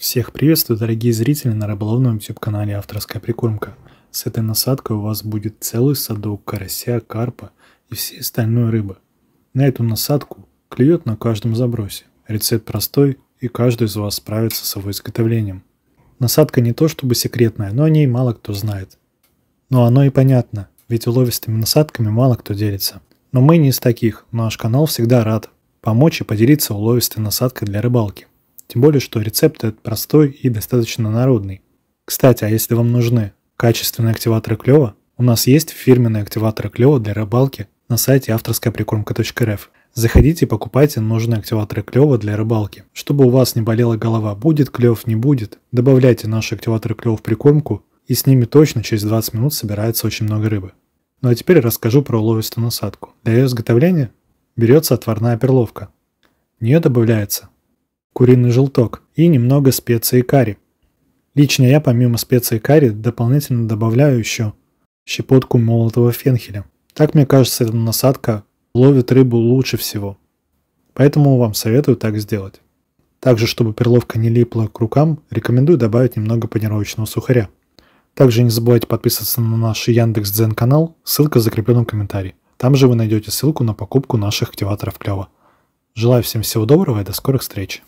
Всех приветствую, дорогие зрители, на рыболовном YouTube-канале «Авторская прикормка». С этой насадкой у вас будет целый садок карася, карпа и всей остальной рыбы. На эту насадку клюет на каждом забросе. Рецепт простой, и каждый из вас справится с его изготовлением. Насадка не то чтобы секретная, но о ней мало кто знает. Но оно и понятно, ведь уловистыми насадками мало кто делится. Но мы не из таких, наш канал всегда рад помочь и поделиться уловистой насадкой для рыбалки. Тем более, что рецепт этот простой и достаточно народный. Кстати, а если вам нужны качественные активаторы клёва, у нас есть фирменные активаторы клёва для рыбалки на сайте авторская прикормка.рф. Заходите и покупайте нужные активаторы клёва для рыбалки. Чтобы у вас не болела голова, будет клёв, не будет, добавляйте наши активаторы клёва в прикормку, и с ними точно через 20 минут собирается очень много рыбы. Ну а теперь расскажу про уловистую насадку. Для ее изготовления берется отварная перловка. В нее добавляется куриный желток и немного специи карри. Лично я помимо специи карри дополнительно добавляю еще щепотку молотого фенхеля. Так, мне кажется, эта насадка ловит рыбу лучше всего. Поэтому вам советую так сделать. Также, чтобы перловка не липла к рукам, рекомендую добавить немного панировочного сухаря. Также не забывайте подписываться на наш Яндекс Дзен канал, ссылка в закрепленном комментарии. Там же вы найдете ссылку на покупку наших активаторов клёва. Желаю всем всего доброго и до скорых встреч!